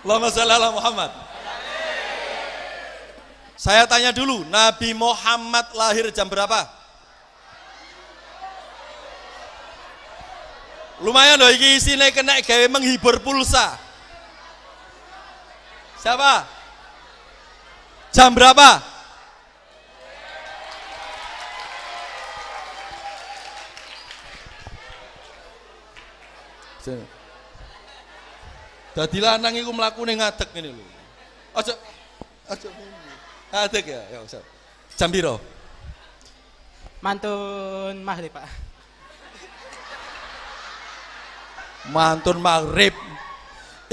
Allahumma sholli ala Muhammad. Saya tanya dulu, Nabi Muhammad lahir jam berapa? Lumayan loh ini sini kena gawe menghibur pulsa. Siapa? Jam berapa? Sini. Dadi lanang iku mlakune ngadeg ngene lho. Aja aja ngadeg ya, ya usah. Jam piro? Mantun maghrib, Pak. Mantun maghrib.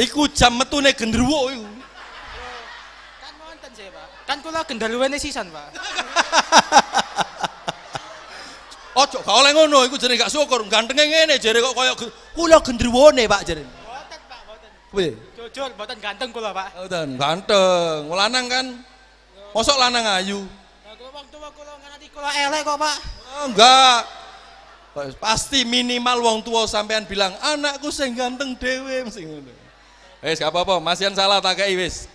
Iku jam metune gendruwo iku. Kan wonten sih, Pak. Kan kula gendaluwene sisan, Pak. Ojo gak oleh ngono, iku jenenge gak syukur. Gantenge ngene jere kok koyo kula gendruwone, Pak jere. Piye? Jujur mboten ganteng kula, Pak. Mboten oh, ganteng. Lanang kan. Mosok lanang ayu. Lah kula wong tuwa kula nganti kula elek kok, Pak. Oh, enggak. Pasti minimal wong tua sampean bilang anakku sing ganteng dhewe mesti ngono. Wis gak apa-apa, masian salah tak kei wis.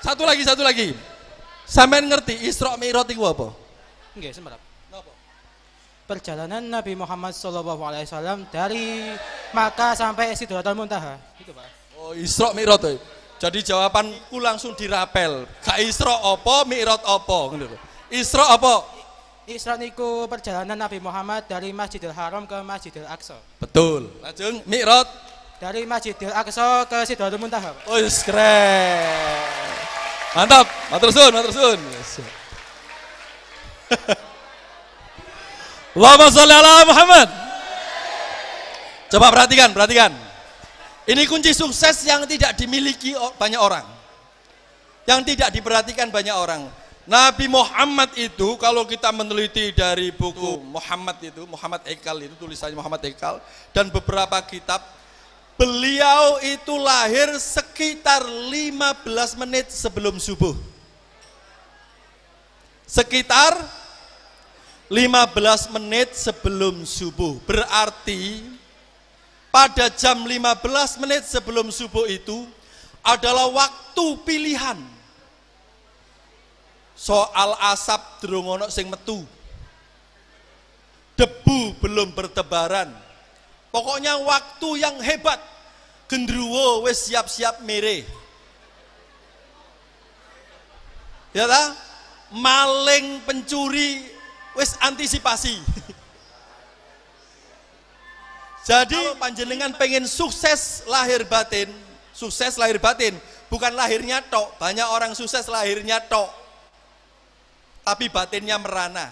Satu lagi, satu lagi. Sampean ngerti Isra Mi'raj iku apa? Nggih, sembarang perjalanan Nabi Muhammad SAW dari Makkah sampai Sidratul Muntaha. Itu Pak. Oh, Isra Mi'raj. Eh. Jadi jawabanku langsung dirapel. Ka Isra apa, Mi'raj apa gitu. Isra apa? Isra niku perjalanan Nabi Muhammad dari Masjidil Haram ke Masjidil Aqsa. Betul. Lajeng Mi'raj dari Masjidil Aqsa ke Sidratul Muntaha. Pak. keren. Mantap. Matur suwun, matur suwun. Yes. Allahumma sholli ala Muhammad. Coba perhatikan, perhatikan. Ini kunci sukses yang tidak dimiliki banyak orang. Yang tidak diperhatikan banyak orang. Nabi Muhammad itu kalau kita meneliti dari buku Muhammad itu, Muhammad Ekal itu tulisannya Muhammad Ekal dan beberapa kitab beliau itu lahir sekitar 15 menit sebelum subuh. Sekitar 15 menit sebelum subuh. Berarti pada jam 15 menit sebelum subuh itu adalah waktu pilihan. Soal asap drungono sing metu. Debu belum bertebaran. Pokoknya waktu yang hebat. Gendruwo wis siap-siap mereh Ya ta? Maling pencuri wis antisipasi. Jadi kalau panjenengan pengen sukses lahir batin, sukses lahir batin, bukan lahirnya tok. Banyak orang sukses lahirnya tok. Tapi batinnya merana.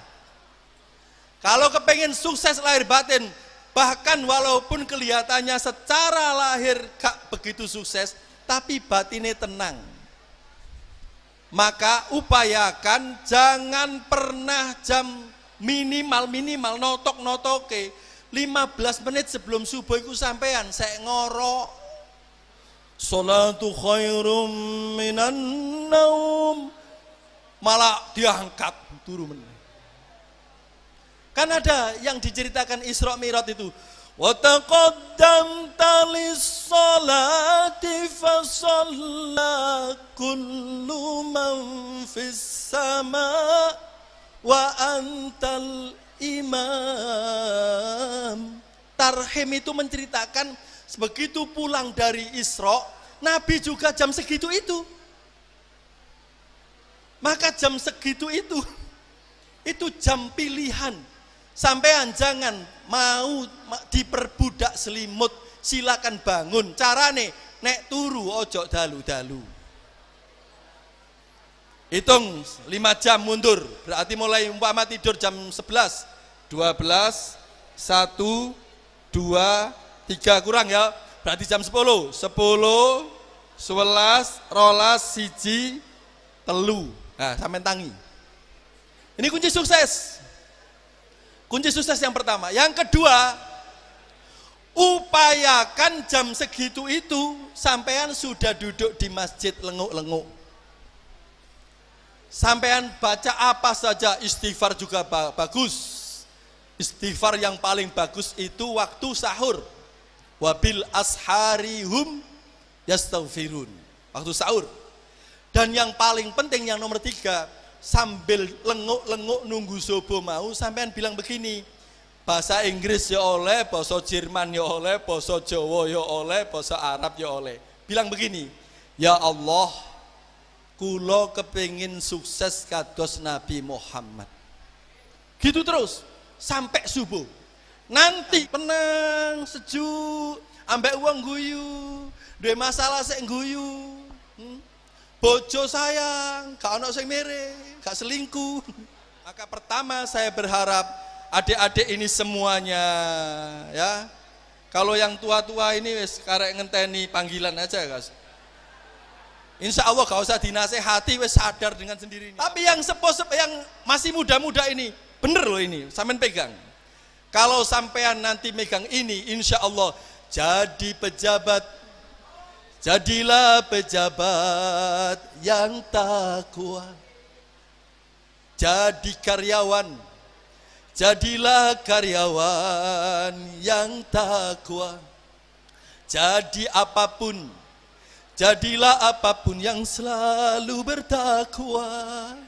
Kalau kepengen sukses lahir batin, bahkan walaupun kelihatannya secara lahir gak begitu sukses, tapi batinnya tenang maka upayakan jangan pernah jam minimal minimal notok notoke 15 menit sebelum subuh itu sampean saya ngorok salatu khairum minan naum malah diangkat turun kan ada yang diceritakan Isra Mi'raj itu wa taqaddam tali salat صلى كل من في السماء وأنت الإمام Tarhim itu menceritakan sebegitu pulang dari Isra, Nabi juga jam segitu itu. Maka jam segitu itu, itu jam pilihan. Sampean jangan mau diperbudak selimut, silakan bangun. Carane nek turu ojo dalu-dalu. Hitung 5 jam mundur, berarti mulai umpama tidur jam 11, 12, 1, 2, 3 kurang ya, berarti jam 10, 10, 11, rolas, siji, telu. Nah, sampai tangi. Ini kunci sukses. Kunci sukses yang pertama. Yang kedua, upayakan jam segitu itu sampean sudah duduk di masjid lenguk-lenguk. Sampean baca apa saja istighfar juga bagus. Istighfar yang paling bagus itu waktu sahur. Wabil asharihum yastaghfirun. Waktu sahur. Dan yang paling penting yang nomor tiga, sambil lenguk-lenguk nunggu subuh mau, sampean bilang begini, Bahasa Inggris ya oleh, bahasa Jerman ya oleh, bahasa Jawa ya oleh, bahasa Arab ya oleh. Bilang begini, Ya Allah, kulo kepingin sukses kados Nabi Muhammad. Gitu terus, sampai subuh. Nanti penang, sejuk, ambek uang guyu, dua masalah saya guyu. Hmm? Bojo sayang, kak anak saya mere, kak selingkuh. Maka pertama saya berharap adik-adik ini semuanya ya. Kalau yang tua-tua ini wis karek ngenteni panggilan aja guys. Insya Allah gak usah dinasehati wis sadar dengan sendirinya. Tapi yang sepo yang masih muda-muda ini bener loh ini samen pegang. Kalau sampean nanti megang ini insya Allah jadi pejabat jadilah pejabat yang takwa. Jadi karyawan Jadilah karyawan yang takwa. Jadi apapun, jadilah apapun yang selalu bertakwa.